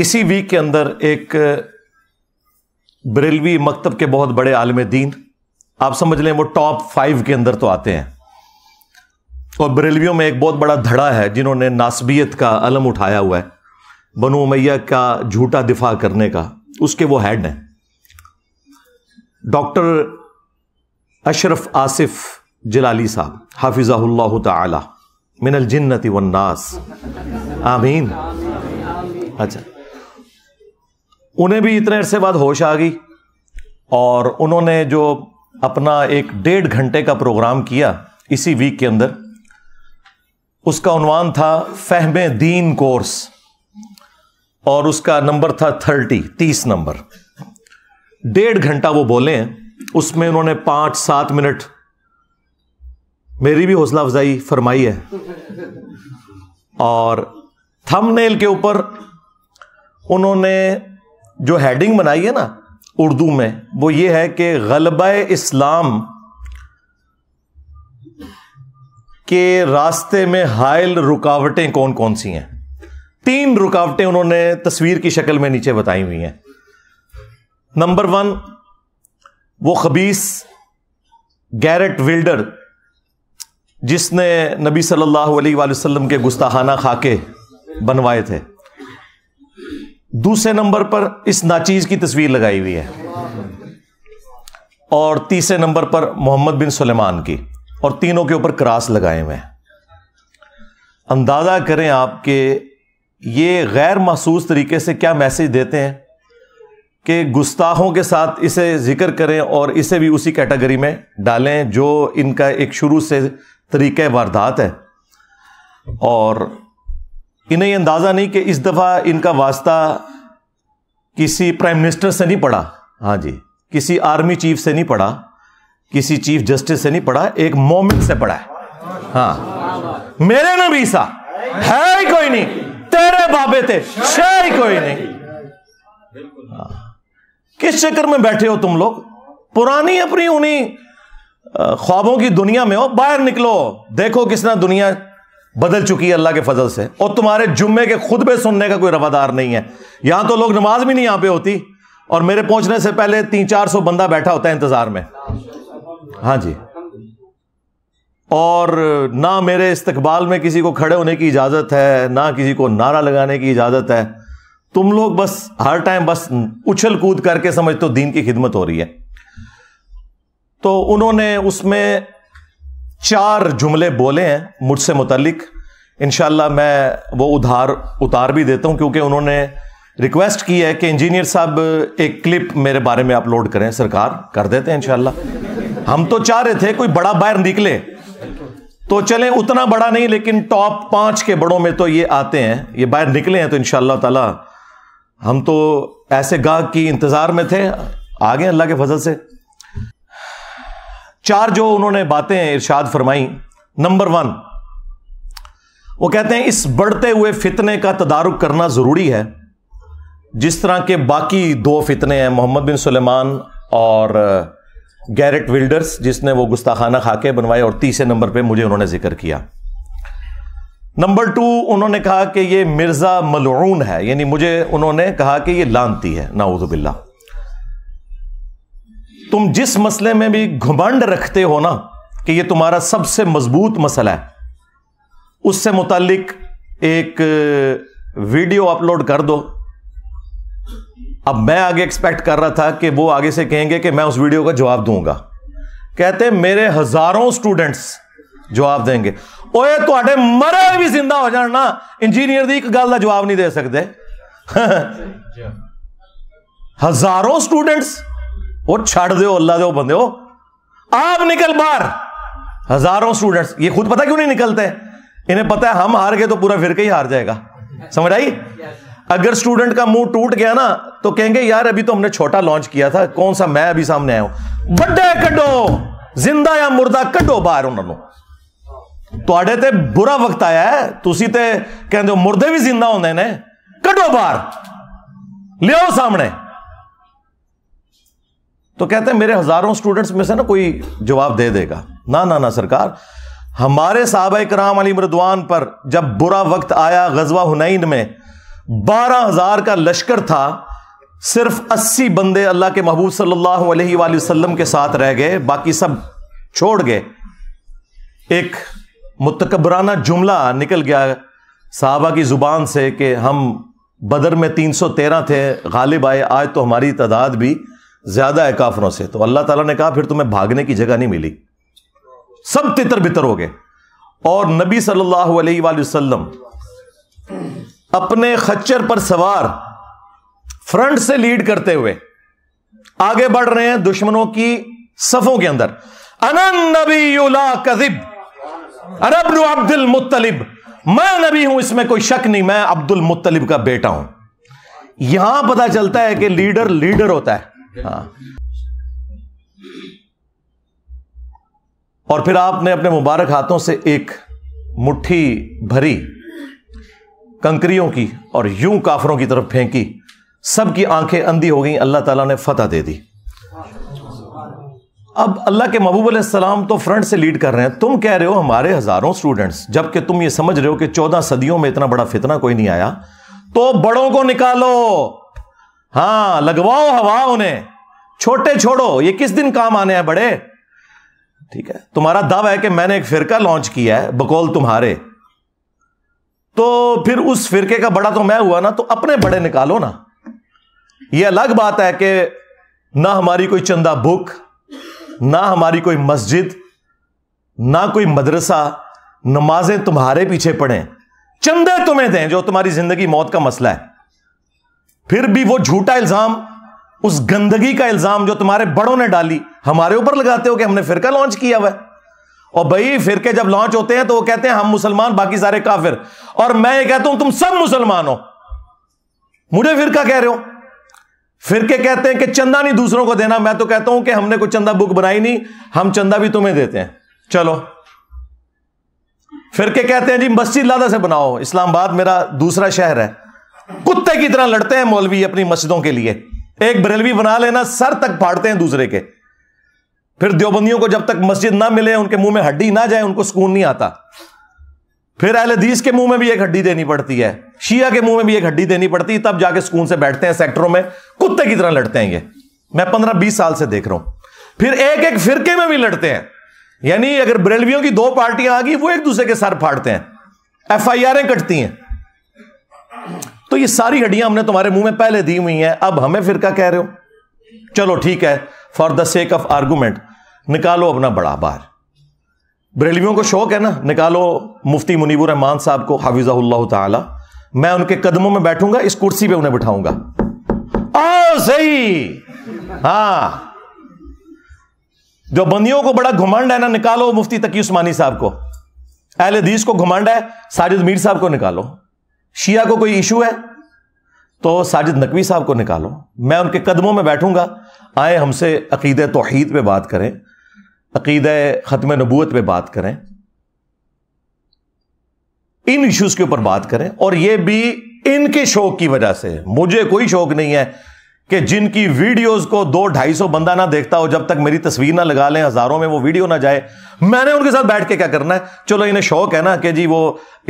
इसी वीक के अंदर एक बरेलवी मकतब के बहुत बड़े आलम दीन आप समझ लें वो टॉप फाइव के अंदर तो आते हैं और बरेलवियों में एक बहुत बड़ा धड़ा है जिन्होंने नासबियत का अलम उठाया हुआ है बनु मैया का झूठा दिफा करने का उसके वो हेड हैं डॉक्टर अशरफ आसिफ जलाली साहब हाफिजा तला मिनल जन्नति वन्नास आमीन अच्छा उन्हें भी इतने अरसे बाद होश आ गई और उन्होंने जो अपना एक डेढ़ घंटे का प्रोग्राम किया इसी वीक के अंदर उसका उनवान था फहम दीन कोर्स और उसका नंबर था थर्टी तीस नंबर डेढ़ घंटा वो बोले उसमें उन्होंने पांच सात मिनट मेरी भी हौसला अफजाई फरमाई है और थंबनेल के ऊपर उन्होंने जो हैडिंग बनाई है ना उर्दू में वो ये है कि गलब इस्लाम के रास्ते में हायल रुकावटें कौन कौन सी हैं तीन रुकावटें उन्होंने तस्वीर की शक्ल में नीचे बताई हुई हैं नंबर वन वो खबीस गैरेट विल्डर जिसने नबी सल्लल्लाहु अलैहि वसल्लम के गुस्ताहाना खाके बनवाए थे दूसरे नंबर पर इस नाचीज की तस्वीर लगाई हुई है और तीसरे नंबर पर मोहम्मद बिन सुलेमान की और तीनों के ऊपर क्रास लगाए हुए हैं अंदाज़ा करें आपके ये गैर महसूस तरीके से क्या मैसेज देते हैं कि गुस्ताखों के साथ इसे जिक्र करें और इसे भी उसी कैटेगरी में डालें जो इनका एक शुरू से तरीके वारदात है और इन्हें यह अंदाज़ा नहीं कि इस दफ़ा इनका वास्ता किसी प्राइम मिनिस्टर से नहीं पड़ा हाँ जी किसी आर्मी चीफ से नहीं पड़ा किसी चीफ जस्टिस से नहीं पड़ा एक मोमिन से पड़ा है हाँ मेरे नबी सा है ही कोई नहीं तेरे बाबे थे है ही कोई नहीं हाँ, किस चक्कर में बैठे हो तुम लोग पुरानी अपनी उन्हीं ख्वाबों की दुनिया में हो बाहर निकलो देखो किसना दुनिया बदल चुकी है अल्लाह के फजल से और तुम्हारे जुम्मे के खुतबे सुनने का कोई रवादार नहीं है यहां तो लोग नमाज भी नहीं यहां पे होती और मेरे पहुंचने से पहले तीन चार सौ बंदा बैठा होता है इंतजार में हाँ जी और ना मेरे इस्तकबाल में किसी को खड़े होने की इजाज़त है ना किसी को नारा लगाने की इजाज़त है तुम लोग बस हर टाइम बस उछल कूद करके समझ तो दीन की खिदमत हो रही है तो उन्होंने उसमें चार जुमले बोले हैं मुझसे मुतलिक इनशाला मैं वो उधार उतार भी देता हूँ क्योंकि उन्होंने रिक्वेस्ट की है कि इंजीनियर साहब एक क्लिप मेरे बारे में अपलोड करें सरकार कर देते हैं इनशाला हम तो चाह रहे थे कोई बड़ा बाहर निकले तो चले उतना बड़ा नहीं लेकिन टॉप पांच के बड़ों में तो ये आते हैं ये बाहर निकले हैं तो इन ताला हम तो ऐसे गाह की इंतजार में थे आ गए अल्लाह के फजल से चार जो उन्होंने बातें इर्शाद फरमाई नंबर वन वो कहते हैं इस बढ़ते हुए फितने का तदारुक करना ज़रूरी है जिस तरह के बाकी दो फितने हैं मोहम्मद बिन सलेमान और गैरेट विल्डर्स जिसने वो गुस्ताखाना खाके बनवाए और तीसरे नंबर पे मुझे उन्होंने जिक्र किया नंबर टू उन्होंने कहा कि ये मिर्ज़ा मलून है यानी मुझे उन्होंने कहा कि ये लानती है नाउज़बिल्ला तुम जिस मसले में भी घुमंड रखते हो ना कि यह तुम्हारा सबसे मजबूत मसला है उससे मुतालिक एक वीडियो अपलोड कर दो अब मैं आगे एक्सपेक्ट कर रहा था कि वो आगे से कहेंगे कि मैं उस वीडियो का जवाब दूंगा कहते मेरे हजारों स्टूडेंट्स जवाब देंगे ओए थोड़े मरे भी जिंदा हो जाए ना इंजीनियर की एक गल का जवाब नहीं दे सकते हजारों स्टूडेंट्स और छाड़ दो अल्लाह दो बंदे हो आप निकल बाहर हजारों स्टूडेंट्स ये खुद पता क्यों नहीं निकलते इन्हें पता है हम हार गए तो पूरा फिर ही हार जाएगा समझ आई अगर स्टूडेंट का मुंह टूट गया ना तो कहेंगे यार अभी तो हमने छोटा लॉन्च किया था कौन सा मैं अभी सामने आया हूं बड़े कड्डो जिंदा या मुर्दा कटो बाहर उन्होंने ਤੁਹਾਡੇ ਤੇ बुरा वक्त आया है तुसी ते कहते हो मुर्दे भी जिंदा ਹੁੰਦੇ ने ਕੱਢੋ ਬਾਹਰ ਲਿਓ सामने तो कहते हैं मेरे हज़ारों स्टूडेंट्स में से ना कोई जवाब दे देगा ना ना ना सरकार हमारे साहब कराम अली मरदवान पर जब बुरा वक्त आया गजवा हुनैन में बारह हजार का लश्कर था सिर्फ अस्सी बंदे अल्लाह के महबूब सल्लल्लाहु अलैहि वसल्लम के साथ रह गए बाकी सब छोड़ गए एक मुतकबराना जुमला निकल गया साहबा की ज़ुबान से कि हम बदर में 313 थे गालिब आए आज तो हमारी तादाद भी ज्यादा है काफरों से तो अल्लाह तला ने कहा फिर तुम्हें भागने की जगह नहीं मिली सब तितर बितर हो गए और नबी सल्लल्लाहु अलैहि वसल्लम अपने खच्चर पर सवार फ्रंट से लीड करते हुए आगे बढ़ रहे हैं दुश्मनों की सफों के अंदर अनन नबी कजिब अब्दुल मुतलिब मैं नबी हूं इसमें कोई शक नहीं मैं अब्दुल मुतलिब का बेटा हूं यहां पता चलता है कि लीडर लीडर होता है हाँ।, हाँ और फिर आपने अपने मुबारक हाथों से एक मुट्ठी भरी कंकरियों की और यूं काफरों की तरफ फेंकी सबकी आंखें अंधी हो गई अल्लाह ताला ने फतह दे दी अब अल्लाह के महबूब सलाम तो फ्रंट से लीड कर रहे हैं तुम कह रहे हो हमारे हज़ारों स्टूडेंट्स जबकि तुम ये समझ रहे हो कि चौदह सदियों में इतना बड़ा फितना कोई नहीं आया तो बड़ों को निकालो हां लगवाओ हवा उन्हें छोटे छोड़ो ये किस दिन काम आने हैं बड़े ठीक है तुम्हारा दावा है कि मैंने एक फिरका लॉन्च किया है बकौल तुम्हारे तो फिर उस फिरके का बड़ा तो मैं हुआ ना तो अपने बड़े निकालो ना यह अलग बात है कि ना हमारी कोई चंदा बुक ना हमारी कोई मस्जिद ना कोई मदरसा नमाजें तुम्हारे पीछे पढ़ें चंदे तुम्हें दें जो तुम्हारी जिंदगी मौत का मसला है फिर भी वो झूठा इल्जाम उस गंदगी का इल्जाम जो तुम्हारे बड़ों ने डाली हमारे ऊपर लगाते हो कि हमने फिरका लॉन्च किया हुआ और भाई फिरके जब लॉन्च होते हैं तो वो कहते हैं हम मुसलमान बाकी सारे काफिर और मैं ये कहता हूं तुम सब मुसलमान हो मुझे फिरका कह रहे हो फिरके कहते हैं कि चंदा नहीं दूसरों को देना मैं तो कहता हूं कि हमने कोई चंदा बुक बनाई नहीं हम चंदा भी तुम्हें देते हैं चलो फिरके कहते हैं जी मस्जिद लादा से बनाओ इस्लामाबाद मेरा दूसरा शहर है कुत्ते की तरह लड़ते हैं मौलवी अपनी मस्जिदों के लिए एक बरेलवी बना लेना सर तक फाड़ते हैं दूसरे के फिर देवबंदियों को जब तक मस्जिद ना मिले उनके मुंह में हड्डी ना जाए उनको सुकून नहीं आता फिर अहलदीस के मुंह में भी एक हड्डी देनी पड़ती है शिया के मुंह में भी एक हड्डी देनी पड़ती है तब जाके सुकून से बैठते हैं सेक्टरों में कुत्ते की तरह लड़ते हैं ये मैं पंद्रह बीस साल से देख रहा हूं फिर एक एक फिरके में भी लड़ते हैं यानी अगर बरेलवियों की दो पार्टियां आ गई वो एक दूसरे के सर फाड़ते हैं एफ आई आरें कटती हैं तो ये सारी हड्डियां हमने तुम्हारे मुंह में पहले दी हुई हैं अब हमें फिरका कह रहे हो चलो ठीक है for the sake of argument निकालो अपना बड़ा बार ब्रेलवियों को शौक है ना निकालो मुफ्ती मुनीबुर रहमान साहब को हाफिजा तला मैं उनके कदमों में बैठूंगा इस कुर्सी पे उन्हें बिठाऊंगा सही हाँ जो बंदियों को बड़ा घुमंड है ना निकालो मुफ्ती तकी उस्मानी साहब को अहल को घुमंड है साजिद मीर साहब को निकालो शिया को कोई इशू है तो साजिद नकवी साहब को निकालो मैं उनके कदमों में बैठूंगा आए हमसे अकीद तोहहीद पे बात करें अकीद ख़त्म नबूत पे बात करें इन इश्यूज़ के ऊपर बात करें और ये भी इनके शौक की वजह से मुझे कोई शौक नहीं है कि जिनकी वीडियोस को दो ढाई सौ बंदा ना देखता हो जब तक मेरी तस्वीर ना लगा लें हजारों में वो वीडियो ना जाए मैंने उनके साथ बैठ के क्या करना है चलो इन्हें शौक है ना कि जी वो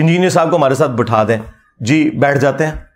इंजीनियर साहब को हमारे साथ बिठा दें जी बैठ जाते हैं